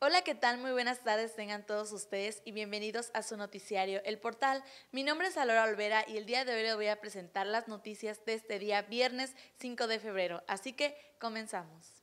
Hola, ¿qué tal? Muy buenas tardes tengan todos ustedes y bienvenidos a su noticiario El Portal. Mi nombre es Alora Olvera y el día de hoy les voy a presentar las noticias de este día viernes 5 de febrero. Así que comenzamos.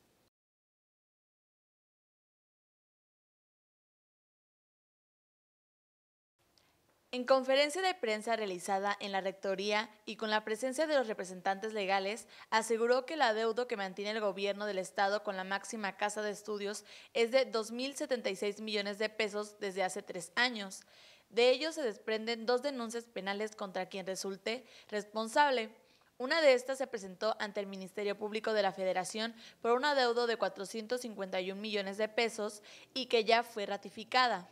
En conferencia de prensa realizada en la Rectoría y con la presencia de los representantes legales, aseguró que el adeudo que mantiene el gobierno del Estado con la máxima casa de estudios es de 2.076 millones de pesos desde hace tres años. De ello se desprenden dos denuncias penales contra quien resulte responsable. Una de estas se presentó ante el Ministerio Público de la Federación por un adeudo de 451 millones de pesos y que ya fue ratificada.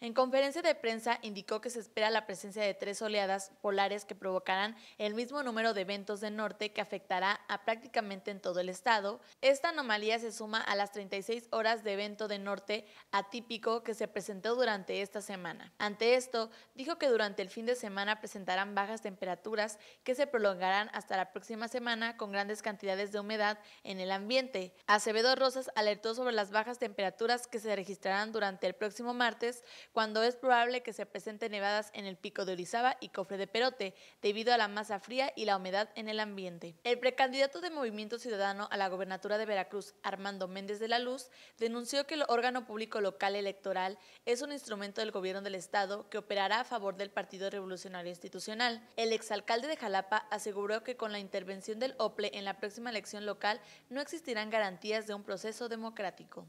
En conferencia de prensa indicó que se espera la presencia de tres oleadas polares que provocarán el mismo número de eventos de norte que afectará a prácticamente en todo el estado. Esta anomalía se suma a las 36 horas de evento de norte atípico que se presentó durante esta semana. Ante esto, dijo que durante el fin de semana presentarán bajas temperaturas que se prolongarán hasta la próxima semana con grandes cantidades de humedad en el ambiente. Acevedo Rosas alertó sobre las bajas temperaturas que se registrarán durante el próximo martes cuando es probable que se presenten nevadas en el pico de Orizaba y Cofre de Perote, debido a la masa fría y la humedad en el ambiente. El precandidato de Movimiento Ciudadano a la gobernatura de Veracruz, Armando Méndez de la Luz, denunció que el órgano público local electoral es un instrumento del gobierno del Estado que operará a favor del Partido Revolucionario Institucional. El exalcalde de Jalapa aseguró que con la intervención del OPLE en la próxima elección local no existirán garantías de un proceso democrático.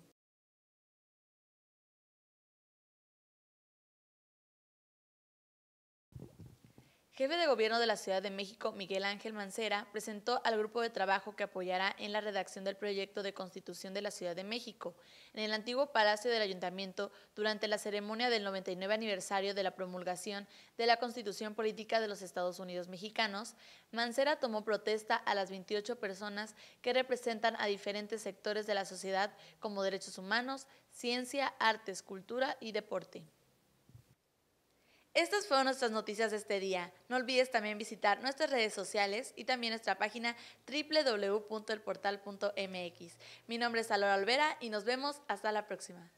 Jefe de Gobierno de la Ciudad de México, Miguel Ángel Mancera, presentó al grupo de trabajo que apoyará en la redacción del proyecto de constitución de la Ciudad de México en el antiguo Palacio del Ayuntamiento durante la ceremonia del 99 aniversario de la promulgación de la Constitución Política de los Estados Unidos Mexicanos. Mancera tomó protesta a las 28 personas que representan a diferentes sectores de la sociedad como derechos humanos, ciencia, artes, cultura y deporte. Estas fueron nuestras noticias de este día. No olvides también visitar nuestras redes sociales y también nuestra página www.elportal.mx. Mi nombre es Alora Olvera y nos vemos hasta la próxima.